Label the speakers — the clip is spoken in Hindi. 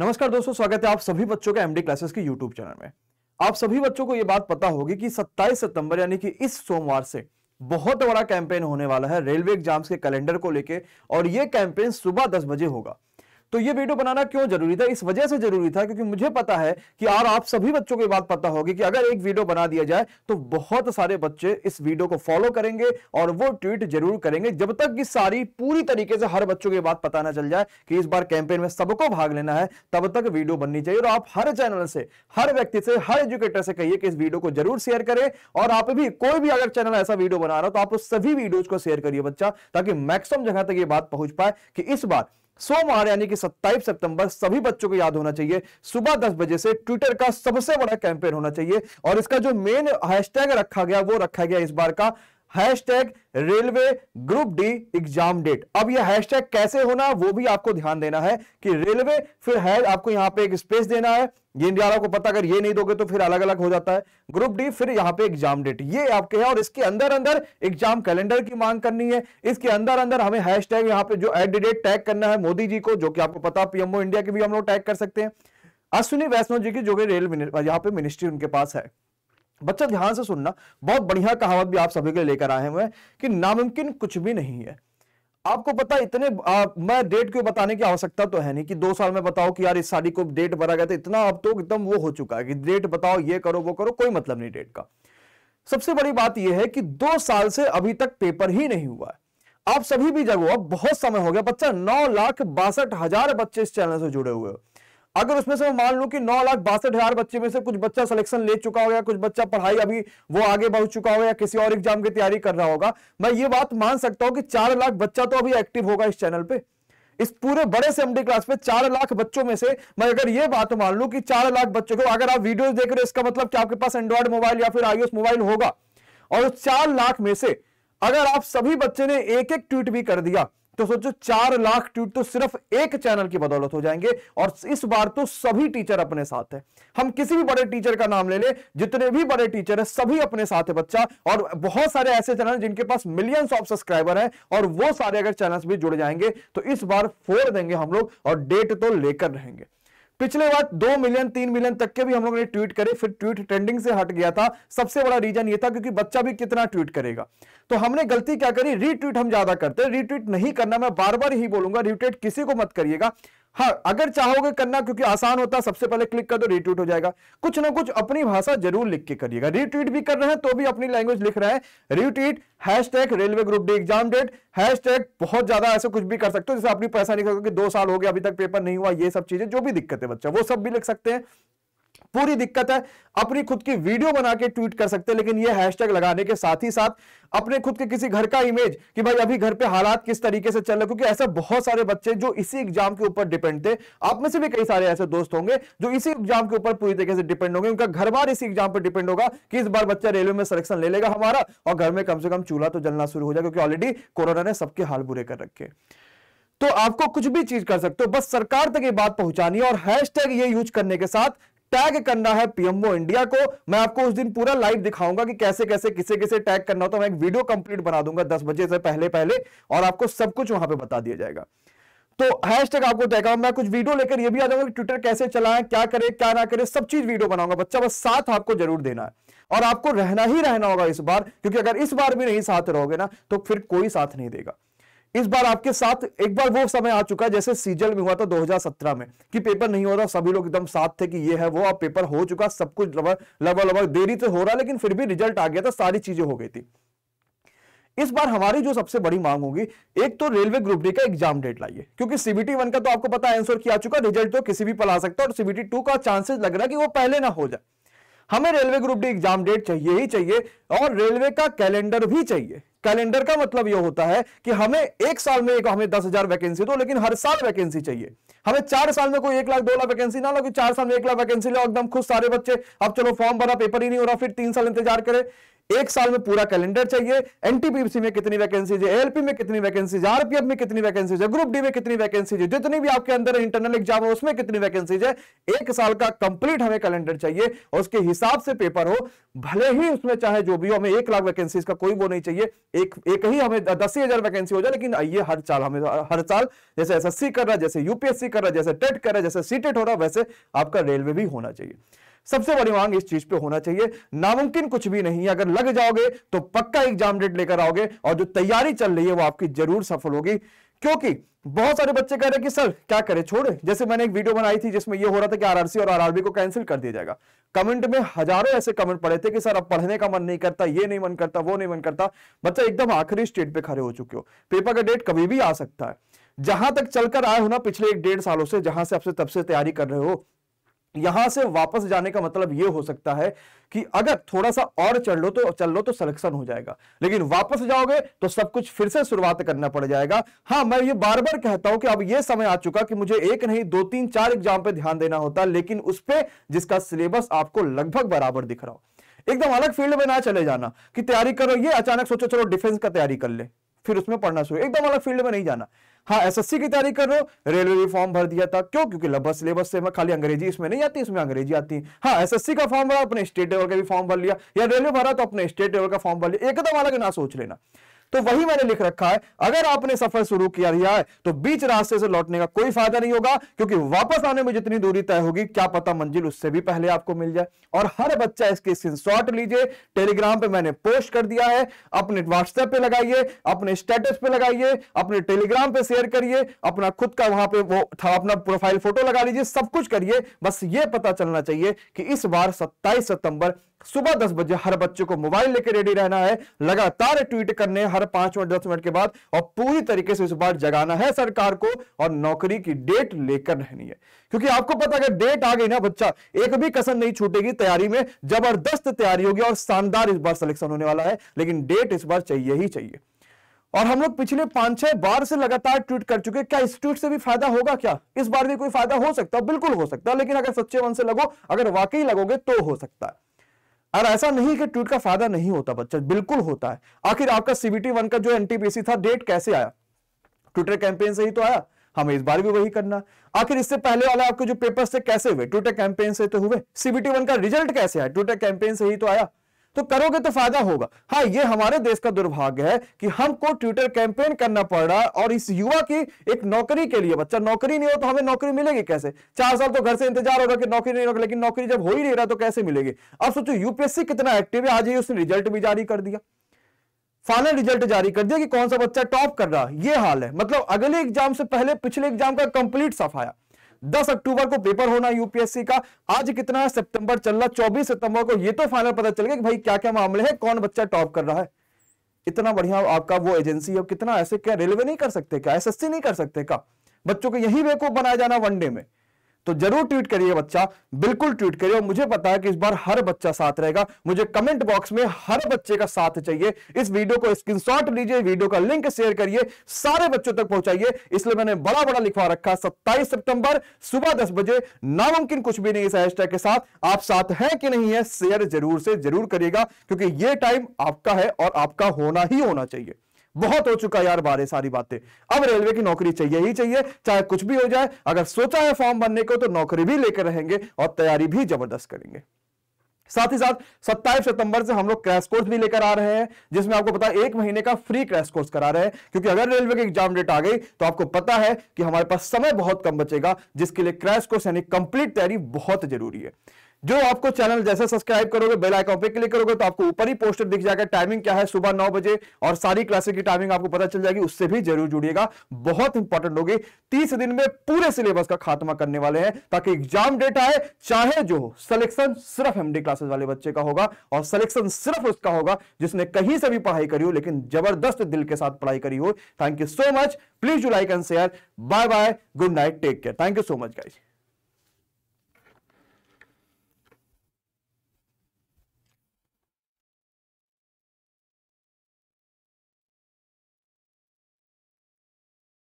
Speaker 1: नमस्कार दोस्तों स्वागत है आप सभी बच्चों के एमडी क्लासेस के यूट्यूब चैनल में आप सभी बच्चों को यह बात पता होगी कि 27 सितंबर यानी कि इस सोमवार से बहुत बड़ा कैंपेन होने वाला है रेलवे एग्जाम्स के कैलेंडर को लेके और यह कैंपेन सुबह दस बजे होगा तो ये वीडियो बनाना क्यों जरूरी था इस वजह से जरूरी था क्योंकि मुझे पता है कि और आप सभी बच्चों के बात पता होगी कि अगर एक वीडियो बना दिया जाए तो बहुत सारे बच्चे इस वीडियो को फॉलो करेंगे और वो ट्वीट जरूर करेंगे जब तक कि सारी पूरी तरीके से हर बच्चों की बात पता ना चल जाए कि इस बार कैंपेन में सबको भाग लेना है तब तक वीडियो बननी चाहिए और आप हर चैनल से हर व्यक्ति से हर एजुकेटर से कहिए कि इस वीडियो को जरूर शेयर करें और आप भी कोई भी अगर चैनल ऐसा वीडियो बना रहा हो तो आप उस सभी वीडियो को शेयर करिए बच्चा ताकि मैक्सिमम जगह तक ये बात पहुंच पाए कि इस बार सोमवार यानी कि 27 सितंबर सभी बच्चों को याद होना चाहिए सुबह 10 बजे से ट्विटर का सबसे बड़ा कैंपेन होना चाहिए और इसका जो मेन हैशटैग रखा गया वो रखा गया इस बार का hashtag railway group D exam date अब ये हैशटैग कैसे होना वो भी आपको ध्यान देना है कि रेलवे फिर है आपको यहां पे एक स्पेस देना है ये इंडिया को पता अगर ये नहीं दोगे तो फिर अलग अलग हो जाता है ग्रुप डी फिर यहां पे एग्जाम डेट ये आपके है और इसके अंदर अंदर एग्जाम कैलेंडर की मांग करनी है इसके अंदर अंदर हमें हैश टैग यहां पे जो एट डेट टैग करना है मोदी जी को जो कि आपको पता पीएमओ इंडिया के भी हम लोग टैग कर सकते हैं अश्विनी वैष्णव जी की जो कि रेल यहाँ पे मिनिस्ट्री उनके पास है बच्चा ध्यान से सुनना बहुत बढ़िया कहावत भी आप सभी के लिए लेकर आए हुए हैं कि नामुमकिन कुछ भी नहीं है आपको पता इतने आ, मैं डेट क्यों बताने की आवश्यकता तो है नहीं कि दो साल में बताओ कि यार इस साड़ी को डेट भरा गया था इतना अब तो एकदम वो हो चुका है कि डेट बताओ ये करो वो करो कोई मतलब नहीं डेट का सबसे बड़ी बात यह है कि दो साल से अभी तक पेपर ही नहीं हुआ है आप सभी भी जगह बहुत समय हो गया बच्चा नौ लाख बासठ हजार बच्चे इस चैनल से जुड़े हुए हो अगर उसमें से मैं मान लू कि नौ लाख बासठ हजार बच्चे में से कुछ बच्चा सिलेक्शन ले चुका होगा कुछ बच्चा पढ़ाई अभी वो आगे बढ़ चुका होगा या किसी और एग्जाम की तैयारी कर रहा होगा मैं ये बात मान सकता हूं कि चार लाख बच्चा तो अभी एक्टिव होगा इस चैनल पे इस पूरे बड़े से एमडी क्लास में चार लाख बच्चों में से मैं अगर ये बात मान लू कि चार लाख बच्चों को अगर आप वीडियो देख रहे हो इसका मतलब कि आपके पास एंड्रॉइड मोबाइल या फिर आईओएस मोबाइल होगा और उस चार लाख में से अगर आप सभी बच्चे ने एक एक ट्वीट भी कर दिया तो सोचो चार लाख ट्वीट तो सिर्फ एक चैनल की बदौलत हो जाएंगे और इस बार तो सभी टीचर अपने साथ है हम किसी भी बड़े टीचर का नाम ले ले जितने भी बड़े टीचर है सभी अपने साथ है बच्चा और बहुत सारे ऐसे चैनल जिनके पास मिलियंस ऑफ सब्सक्राइबर है और वो सारे अगर चैनल भी जुड़ जाएंगे तो इस बार फोड़ देंगे हम लोग और डेट तो लेकर रहेंगे पिछले बार दो मिलियन तीन मिलियन तक के भी हम लोग ने ट्वीट करे फिर ट्वीट ट्रेंडिंग से हट गया था सबसे बड़ा रीजन ये था क्योंकि बच्चा भी कितना ट्वीट करेगा तो हमने गलती क्या करी रीट्वीट हम ज्यादा करते रीट्वीट नहीं करना मैं बार बार ही बोलूंगा रिट्वीट किसी को मत करिएगा हाँ अगर चाहोगे करना क्योंकि आसान होता है सबसे पहले क्लिक कर दो रीट्वीट हो जाएगा कुछ ना कुछ अपनी भाषा जरूर लिख के करिएगा रीट्वीट भी कर रहे हैं तो भी अपनी लैंग्वेज लिख रहे हैं retweet hash tag railway group D exam date hash tag बहुत ज्यादा ऐसे कुछ भी कर सकते हो जैसे अपनी पैसा नहीं कर दो साल हो गया अभी तक पेपर नहीं हुआ ये सब चीजें जो भी दिक्कत है बच्चा वो सब भी लिख सकते हैं पूरी दिक्कत है अपनी खुद की वीडियो बना के ट्वीट कर सकते हैं लेकिन ये हैशटैग लगाने के साथ ही साथ अपने खुद के किसी घर का इमेज कि भाई अभी घर पे हालात किस तरीके से चल रहे क्योंकि ऐसे बहुत सारे बच्चे जो इसी एग्जाम के ऊपर डिपेंड थे आप में से भी कई सारे ऐसे दोस्त होंगे जो इसी एग्जाम के ऊपर पूरी तरीके से डिपेंड होंगे उनका घर बार इसी एग्जाम पर डिपेंड होगा कि इस बार बच्चा रेलवे में सिलेक्शन ले लेगा हमारा और घर में कम से कम चूल्हा तो जलना शुरू हो जाए क्योंकि ऑलरेडी कोरोना ने सबके हाल बुरे कर रखे तो आपको कुछ भी चीज कर सकते हो बस सरकार तक ये बात पहुंचानी है और हैशटैग ये यूज करने के साथ टैग करना है पीएमओ इंडिया को मैं आपको उस दिन पूरा लाइव दिखाऊंगा कि कैसे कैसे किसे किसे टैग करना होता मैं एक वीडियो कंप्लीट बना दूंगा दस बजे से पहले पहले और आपको सब कुछ वहां पर बता दिया जाएगा तो हैश टैग आपको तय मैं कुछ वीडियो लेकर यह भी आ जाऊंगा कि ट्विटर कैसे चलाएं क्या करे क्या ना करे सब चीज वीडियो बनाऊंगा बच्चा बस साथ आपको जरूर देना है और आपको रहना ही रहना होगा इस बार क्योंकि अगर इस बार भी नहीं साथ रहोगे ना तो फिर कोई साथ नहीं देगा इस बार आपके साथ एक बार वो समय आ चुका है जैसे सीजल में हुआ था 2017 में कि पेपर नहीं हो रहा सभी लोग एकदम साथ थे कि ये है वो अब पेपर हो चुका सब कुछ लगभग लगभग देरी तो हो रहा लेकिन फिर भी रिजल्ट आ गया था सारी चीजें हो गई थी इस बार हमारी जो सबसे बड़ी मांग होगी एक तो रेलवे ग्रुप डी का एग्जाम डेट लाइए क्योंकि सीबीटी वन का तो आपको पता आंसर किया चुका रिजल्ट तो किसी भी पल आ सकता है और सीबीटी टू का चांसेस लग रहा है कि वो पहले ना हो जाए हमें railway group D exam date चाहिए ही चाहिए और रेलवे का कैलेंडर भी चाहिए कैलेंडर का मतलब यह होता है कि हमें एक साल में एक हमें दस हजार वैकेंसी दो लेकिन हर साल वैकेंसी चाहिए हमें चार साल में कोई एक लाख दो लाख वैकेंसी ना लगे चार साल में एक लाख वैकेंसी लो एकदम खुश सारे बच्चे अब चलो फॉर्म भरा पेपर ही नहीं हो रहा फिर तीन साल इंतजार करें एक साल में पूरा कैलेंडर चाहिए एनटीपीसी में कितनी वैकेंसीज है एलपी में कितनी वैकेंसीज आरपीएफ में कितनी वैकेंसीज है ग्रुप डी में कितनी वैकेंसीज है जितनी भी आपके अंदर इंटरनल एग्जाम है उसमें कितनी वैकेंसीज है एक साल का कंप्लीट हमें कैलेंडर चाहिए और उसके हिसाब से पेपर हो भले ही उसमें चाहे जो भी हो हमें एक लाख वैकेंसीज का कोई वो नहीं चाहिए एक एक ही हमें दस हजार वैकेंसी हो जाए लेकिन आइए हर साल हमें हर साल जैसे एस कर रहा है जैसे यूपीएससी कर रहा है जैसे टेट e कर रहा है जैसे सी e हो रहा है वैसे आपका रेलवे भी होना चाहिए सबसे बड़ी मांग इस चीज पे होना चाहिए नामुमकिन कुछ भी नहीं है अगर लग जाओगे तो पक्का एग्जाम डेट लेकर आओगे और जो तैयारी चल रही है वो आपकी जरूर सफल होगी क्योंकि बहुत सारे बच्चे कह रहे हैं कि सर क्या करें छोड़ जैसे मैंने एक वीडियो बनाई थी जिसमें यह हो रहा था कि आरआरसी और आरआरबी को कैंसिल कर दिया जाएगा कमेंट में हजारों ऐसे कमेंट पड़े थे कि सर अब पढ़ने का मन नहीं करता ये नहीं मन करता वो नहीं मन करता बच्चा एकदम आखिरी स्टेट पे खड़े हो चुके हो पेपर का डेट कभी भी आ सकता है जहां तक चलकर आए हो ना पिछले एक डेढ़ सालों से जहां से आपसे तब से तैयारी कर रहे हो यहां से वापस जाने का मतलब यह हो सकता है कि अगर थोड़ा सा और चल लो तो चल लो तो सिलेक्शन हो जाएगा लेकिन वापस जाओगे तो सब कुछ फिर से शुरुआत करना पड़ जाएगा हाँ मैं ये बार बार कहता हूं कि अब यह समय आ चुका कि मुझे एक नहीं दो तीन चार एग्जाम पे ध्यान देना होता लेकिन उस पर जिसका सिलेबस आपको लगभग बराबर दिख रहा हो एकदम अलग फील्ड में ना चले जाना कि तैयारी करो ये अचानक सोचो चलो डिफेंस का तैयारी कर ले फिर उसमें पढ़ना शुरू एकदम अलग फील्ड में नहीं जाना हाँ एसएससी की तैयारी कर रहे हो रेलवे भी फॉर्म भर दिया था क्यों क्योंकि लगभग सिलेबस से खाली अंग्रेजी इसमें नहीं आती इसमें अंग्रेजी आती है हाँ एसएससी का फॉर्म भरा अपने स्टेट लेवल का भी फॉर्म भर लिया या रेलवे भरा तो अपने स्टेट लेवल का फॉर्म भर लिया एकदम अलग ना सोच लेना तो वही मैंने लिख रखा है अगर आपने सफर शुरू किया दिया है तो बीच रास्ते से लौटने का कोई फायदा नहीं होगा क्योंकि वापस आने में जितनी दूरी तय होगी क्या पता मंजिल उससे भी पहले आपको मिल जाए और हर बच्चा इसकी स्क्रीनशॉट लीजिए टेलीग्राम पे मैंने पोस्ट कर दिया है अपने व्हाट्सएप पे लगाइए अपने स्टेटस पे लगाइए अपने टेलीग्राम पे शेयर करिए अपना खुद का वहां पे वो था अपना प्रोफाइल फोटो लगा लीजिए सब कुछ करिए बस ये पता चलना चाहिए कि इस बार 27 सितंबर सुबह दस बजे हर बच्चे को मोबाइल लेकर रेडी रहना है लगातार ट्वीट करने हर पांच मिनट दस मिनट के बाद और पूरी तरीके से इस बार जगाना है सरकार को और नौकरी की डेट लेकर रहनी है क्योंकि आपको पता अगर डेट आ गई ना बच्चा एक भी कसर नहीं छूटेगी तैयारी में जबरदस्त तैयारी होगी और शानदार इस बार सिलेक्शन होने वाला है लेकिन डेट इस बार चाहिए ही चाहिए और हम लोग पिछले पांच छह बार से लगातार ट्वीट कर चुके क्या इस ट्वीट से भी फायदा होगा क्या इस बार भी कोई फायदा हो सकता है बिल्कुल हो सकता है लेकिन अगर सच्चे मन से लगो अगर वाकई लगोगे तो हो सकता है और ऐसा नहीं कि ट्वीट का फायदा नहीं होता बच्चा बिल्कुल होता है आखिर आपका सीबीटी वन का जो एनटीपीसी था डेट कैसे आया ट्विटर कैंपेन से ही तो आया हमें इस बार भी वही करना आखिर इससे पहले वाला आपके जो पेपर्स थे कैसे हुए ट्विटर कैंपेन से तो हुए सीबीटी वन का रिजल्ट कैसे आया ट्विटर कैंपेन से ही तो आया तो करोगे तो फायदा होगा हाँ ये हमारे देश का दुर्भाग्य है कि हमको ट्विटर कैंपेन करना पड़ रहा है और इस युवा की एक नौकरी के लिए बच्चा नौकरी नहीं हो तो हमें नौकरी मिलेगी कैसे चार साल तो घर से इंतजार होगा कि नौकरी नहीं होगा लेकिन नौकरी जब हो ही नहीं रहा तो कैसे मिलेगी अब सोचो यूपीएससी कितना एक्टिव है आज ही उसने रिजल्ट भी जारी कर दिया फाइनल रिजल्ट जारी कर दिया कि कौन सा बच्चा टॉप कर रहा है ये हाल है मतलब अगले एग्जाम से पहले पिछले एग्जाम का कंप्लीट सफाया 10 अक्टूबर को पेपर होना यूपीएससी का आज कितना सितंबर चल रहा चौबीस सितंबर को ये तो फाइनल पता चल गया कि भाई क्या क्या मामले हैं कौन बच्चा टॉप कर रहा है इतना बढ़िया आपका वो एजेंसी है कितना ऐसे क्या रेलवे नहीं कर सकते क्या एसएससी नहीं कर सकते क्या बच्चों को यही बेवकूफ बनाया जाना वनडे में तो जरूर ट्वीट करिए बच्चा बिल्कुल ट्वीट करिए और मुझे पता है कि इस बार हर बच्चा साथ रहेगा मुझे कमेंट बॉक्स में हर बच्चे का साथ चाहिए इस वीडियो को स्क्रीनशॉट लीजिए वीडियो का लिंक शेयर करिए सारे बच्चों तक पहुंचाइए इसलिए मैंने बड़ा बड़ा लिखवा रखा सत्ताईस सितंबर सुबह दस बजे नामुमकिन कुछ भी नहीं इस हैशटैग के साथ आप साथ है कि नहीं है शेयर जरूर से जरूर करिएगा क्योंकि यह टाइम आपका है और आपका होना ही होना चाहिए बहुत हो चुका यार बारे सारी बातें अब रेलवे की नौकरी चाहिए ही चाहिए चाहे कुछ भी हो जाए अगर सोचा है फॉर्म भरने को तो नौकरी भी लेकर रहेंगे और तैयारी भी जबरदस्त करेंगे साथ ही साथ 27 सितंबर से हम लोग क्रैश कोर्स भी लेकर आ रहे हैं जिसमें आपको पता है एक महीने का फ्री क्रैश कोर्स करा रहे हैं क्योंकि अगर रेलवे की एग्जाम डेट आ गई तो आपको पता है कि हमारे पास समय बहुत कम बचेगा जिसके लिए क्रैश कोर्स यानी कंप्लीट तैयारी बहुत जरूरी है जो आपको चैनल जैसे सब्सक्राइब करोगे बेल आइकॉन पे क्लिक करोगे तो आपको ऊपर ही पोस्टर दिख जाएगा टाइमिंग क्या है सुबह नौ बजे और सारी क्लासेस की टाइमिंग आपको पता चल जाएगी उससे भी जरूर जुड़िएगा बहुत इंपॉर्टेंट होगी तीस दिन में पूरे सिलेबस का खात्मा करने वाले हैं ताकि एग्जाम डेट आए चाहे जो हो सिलेक्शन सिर्फ एमडी क्लासेस वाले बच्चे का होगा और सिलेक्शन सिर्फ उसका होगा जिसने कहीं से भी पढ़ाई करी हो लेकिन जबरदस्त दिल के साथ पढ़ाई करी हो thank you so much please you like and share bye bye good night take care thank you so much guys